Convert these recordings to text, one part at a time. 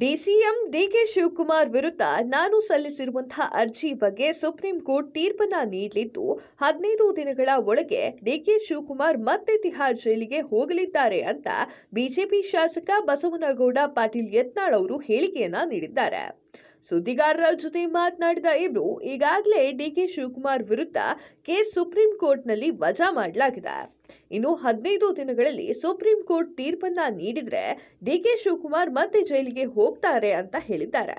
DCM DK Shivakumar ವಿರುದ್ಧ ನಾನು ಸಲ್ಲಿಸಿರುವಂತಹ ಅರ್ಜಿ ಬಗ್ಗೆ ಸುಪ್ರೀಂ ಕೋರ್ಟ್ ತೀರ್ಪನ್ನ ನೀಡಲಿದ್ದು ಹದಿನೈದು ದಿನಗಳ ಒಳಗೆ ಡಿಕೆ ಶಿವಕುಮಾರ್ ಮತ್ತೆ ತಿಹಾರ್ ಜೈಲಿಗೆ ಹೋಗಲಿದ್ದಾರೆ ಅಂತ ಬಿಜೆಪಿ ಶಾಸಕ ಬಸವನಗೌಡ ಪಾಟೀಲ್ ಯತ್ನಾಳ್ ಅವರು ಹೇಳಿಕೆಯನ್ನ ನೀಡಿದ್ದಾರೆ ಸುದ್ದಿಗಾರರ ಜೊತೆ ಮಾತನಾಡಿದ ಇವರು ಈಗಾಗಲೇ ಡಿಕೆ ಶಿವಕುಮಾರ್ ವಿರುದ್ಧ ಕೇಸ್ ಸುಪ್ರೀಂ ಕೋರ್ಟ್ನಲ್ಲಿ ವಜಾ ಮಾಡಲಾಗಿದೆ ಇನ್ನು ಹದಿನೈದು ದಿನಗಳಲ್ಲಿ ಸುಪ್ರೀಂ ಕೋರ್ಟ್ ತೀರ್ಪನ್ನ ನೀಡಿದ್ರೆ ಡಿಕೆ ಶಿವಕುಮಾರ್ ಮತ್ತೆ ಜೈಲಿಗೆ ಹೋಗ್ತಾರೆ ಅಂತ ಹೇಳಿದ್ದಾರೆ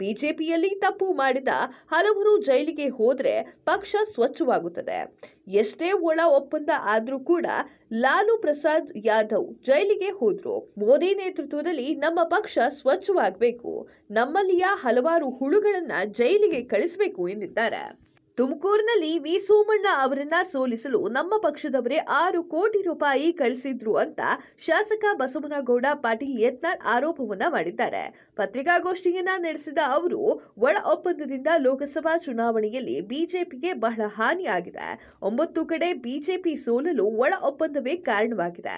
ಬಿಜೆಪಿಯಲ್ಲಿ ತಪ್ಪು ಮಾಡಿದ ಹಲವರು ಜೈಲಿಗೆ ಹೋದರೆ ಪಕ್ಷ ಸ್ವಚ್ಛವಾಗುತ್ತದೆ ಎಷ್ಟೇ ಒಳ ಒಪ್ಪಂದ ಆದರೂ ಕೂಡ ಲಾಲು ಪ್ರಸಾದ್ ಯಾದವ್ ಜೈಲಿಗೆ ಹೋದ್ರು ಮೋದಿ ನೇತೃತ್ವದಲ್ಲಿ ನಮ್ಮ ಪಕ್ಷ ಸ್ವಚ್ಛವಾಗಬೇಕು ನಮ್ಮಲ್ಲಿಯ ಹಲವಾರು ಹುಳುಗಳನ್ನ ಜೈಲಿಗೆ ಕಳಿಸಬೇಕು ಎಂದಿದ್ದಾರೆ ತುಮಕೂರಿನಲ್ಲಿ ವಿ ಸೋಮಣ್ಣ ಅವರನ್ನ ಸೋಲಿಸಲು ನಮ್ಮ ಪಕ್ಷದವರೇ ಆರು ಕೋಟಿ ರೂಪಾಯಿ ಕಳಿಸಿದ್ರು ಅಂತ ಶಾಸಕ ಬಸವನಗೌಡ ಪಾಟೀಲ್ ಯತ್ನಾಳ್ ಆರೋಪವನ್ನ ಮಾಡಿದ್ದಾರೆ ಪತ್ರಿಕಾಗೋಷ್ಠಿಯನ್ನ ನಡೆಸಿದ ಅವರು ಒಳ ಒಪ್ಪಂದದಿಂದ ಲೋಕಸಭಾ ಚುನಾವಣೆಯಲ್ಲಿ ಬಿಜೆಪಿಗೆ ಬಹಳ ಹಾನಿಯಾಗಿದೆ ಒಂಬತ್ತು ಕಡೆ ಬಿಜೆಪಿ ಸೋಲಲು ಒಳ ಒಪ್ಪಂದವೇ ಕಾರಣವಾಗಿದೆ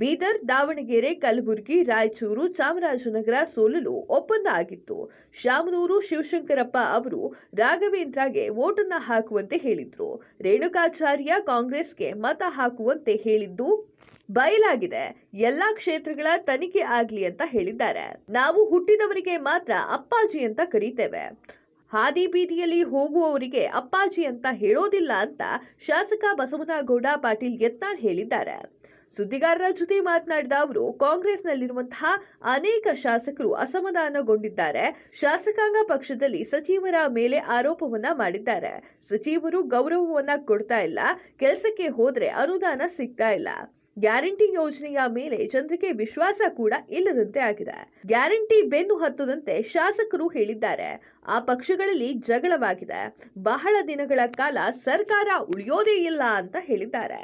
ಬೀದರ್ ದಾವಣಗೆರೆ ಕಲಬುರಗಿ ರಾಯಚೂರು ಚಾಮರಾಜನಗರ ಸೋಲಲು ಒಪ್ಪಂದ ಆಗಿತ್ತು ಶಾಮನೂರು ಶಿವಶಂಕರಪ್ಪ ಅವರು ರಾಘವೇಂದ್ರಗೆ ವೋಟನ್ನು ಹಾಕುವಂತೆ ಹೇಳಿದ್ರು ರೇಣುಕಾಚಾರ್ಯ ಕಾಂಗ್ರೆಸ್ಗೆ ಮತ ಹಾಕುವಂತೆ ಹೇಳಿದ್ದು ಬಯಲಾಗಿದೆ ಎಲ್ಲಾ ಕ್ಷೇತ್ರಗಳ ತನಿಖೆ ಆಗಲಿ ಅಂತ ಹೇಳಿದ್ದಾರೆ ನಾವು ಹುಟ್ಟಿದವರಿಗೆ ಮಾತ್ರ ಅಪ್ಪಾಜಿ ಅಂತ ಕರೀತೇವೆ ಹಾದಿ ಬೀದಿಯಲ್ಲಿ ಹೋಗುವವರಿಗೆ ಅಪ್ಪಾಜಿ ಅಂತ ಹೇಳೋದಿಲ್ಲ ಅಂತ ಶಾಸಕ ಬಸವನಗೌಡ ಪಾಟೀಲ್ ಯತ್ನಾಳ್ ಹೇಳಿದ್ದಾರೆ ಸುದ್ದಿಗಾರರ ಜೊತೆ ಮಾತನಾಡಿದ ಅವರು ಕಾಂಗ್ರೆಸ್ನಲ್ಲಿರುವಂತಹ ಅನೇಕ ಶಾಸಕರು ಅಸಮಾಧಾನಗೊಂಡಿದ್ದಾರೆ ಶಾಸಕಾಂಗ ಪಕ್ಷದಲ್ಲಿ ಸಚಿವರ ಮೇಲೆ ಆರೋಪವನ್ನ ಮಾಡಿದ್ದಾರೆ ಸಚಿವರು ಗೌರವವನ್ನ ಕೊಡ್ತಾ ಇಲ್ಲ ಕೆಲಸಕ್ಕೆ ಹೋದ್ರೆ ಅನುದಾನ ಸಿಗ್ತಾ ಇಲ್ಲ ಗ್ಯಾರಂಟಿ ಯೋಜನೆಯ ಮೇಲೆ ಜನರಿಗೆ ವಿಶ್ವಾಸ ಕೂಡ ಇಲ್ಲದಂತೆ ಆಗಿದೆ ಗ್ಯಾರಂಟಿ ಬೆನ್ನು ಹತ್ತದಂತೆ ಶಾಸಕರು ಹೇಳಿದ್ದಾರೆ ಆ ಪಕ್ಷಗಳಲ್ಲಿ ಜಗಳವಾಗಿದೆ ಬಹಳ ದಿನಗಳ ಕಾಲ ಸರ್ಕಾರ ಉಳಿಯೋದೇ ಇಲ್ಲ ಅಂತ ಹೇಳಿದ್ದಾರೆ